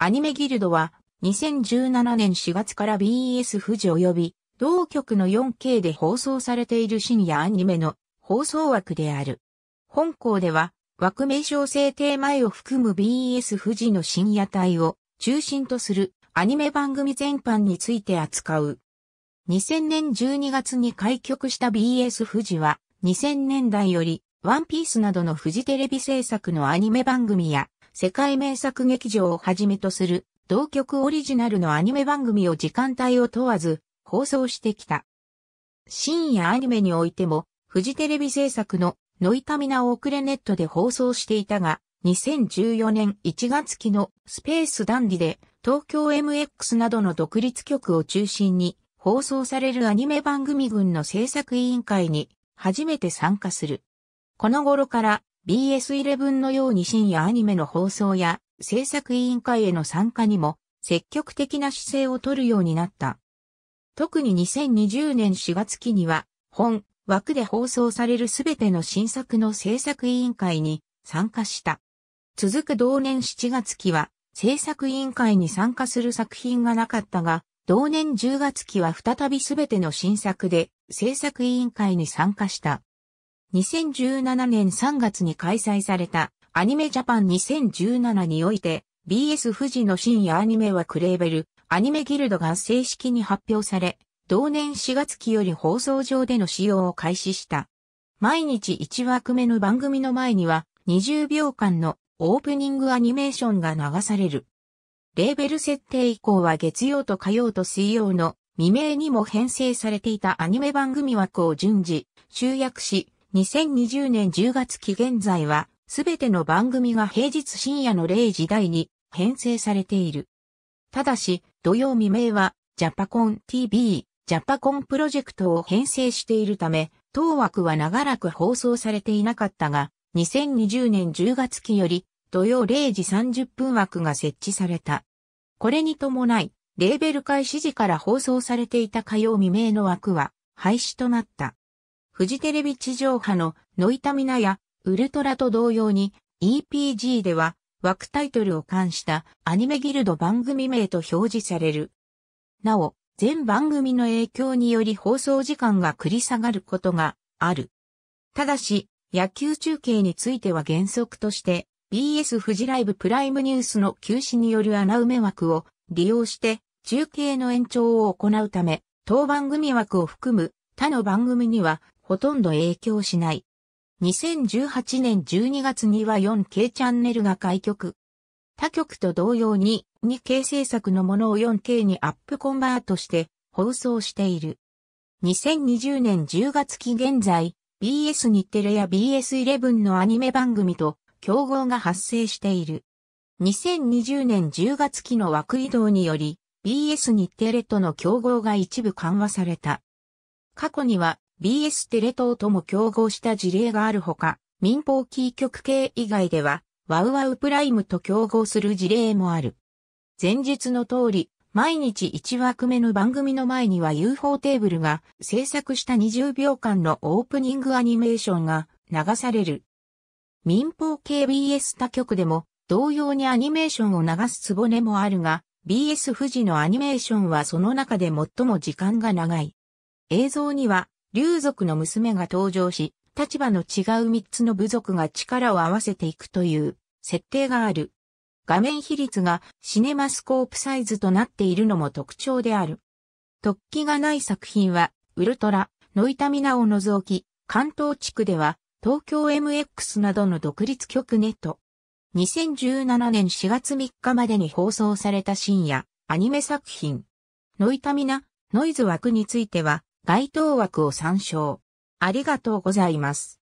アニメギルドは2017年4月から BS 富士及び同局の 4K で放送されている深夜アニメの放送枠である。本校では枠名称制定前を含む BS 富士の深夜帯を中心とするアニメ番組全般について扱う。2000年12月に開局した BS 富士は2000年代よりワンピースなどの富士テレビ制作のアニメ番組や世界名作劇場をはじめとする、同局オリジナルのアニメ番組を時間帯を問わず、放送してきた。深夜アニメにおいても、フジテレビ制作のノイタミナオークレネットで放送していたが、2014年1月期のスペースダンディで東京 MX などの独立局を中心に放送されるアニメ番組群の制作委員会に初めて参加する。この頃から BS11 のように深夜アニメの放送や制作委員会への参加にも積極的な姿勢を取るようになった。特に2020年4月期には本枠で放送されるすべての新作の制作委員会に参加した。続く同年7月期は制作委員会に参加する作品がなかったが、同年10月期は再びすべての新作で制作委員会に参加した。2017年3月に開催されたアニメジャパン2017において BS 富士の深夜アニメはクレーベルアニメギルドが正式に発表され同年4月期より放送上での使用を開始した。毎日1枠目の番組の前には20秒間のオープニングアニメーションが流される。レーベル設定以降は月曜と火曜と水曜の未明にも編成されていたアニメ番組枠を順次集約し、2020年10月期現在は、すべての番組が平日深夜の0時台に編成されている。ただし、土曜未明は、ジャパコン TV、ジャパコンプロジェクトを編成しているため、当枠は長らく放送されていなかったが、2020年10月期より、土曜0時30分枠が設置された。これに伴い、レーベル開始時から放送されていた火曜未明の枠は廃止となった。フジテレビ地上波のノイタミナやウルトラと同様に EPG では枠タイトルを冠したアニメギルド番組名と表示される。なお、全番組の影響により放送時間が繰り下がることがある。ただし、野球中継については原則として BS フジライブプライムニュースの休止による穴埋め枠を利用して中継の延長を行うため、当番組枠を含む他の番組にはほとんど影響しない。2018年12月には 4K チャンネルが開局。他局と同様に 2K 制作のものを 4K にアップコンバートして放送している。2020年10月期現在、BS 日テレや BS11 のアニメ番組と競合が発生している。2020年10月期の枠移動により、BS 日テレとの競合が一部緩和された。過去には BS テレ東とも競合した事例があるほか、民放キー局系以外では、ワウワウプライムと競合する事例もある。前述の通り、毎日1枠目の番組の前には UFO テーブルが制作した20秒間のオープニングアニメーションが流される。民放系 b s 他局でも同様にアニメーションを流すつぼねもあるが、BS 富士のアニメーションはその中で最も時間が長い。映像には竜族の娘が登場し、立場の違う三つの部族が力を合わせていくという設定がある。画面比率がシネマスコープサイズとなっているのも特徴である。突起がない作品は、ウルトラ、ノイタミナを除き、関東地区では、東京 MX などの独立局ネット。2017年4月3日までに放送された深夜、アニメ作品。ノイタミナ、ノイズ枠については、該当枠を参照。ありがとうございます。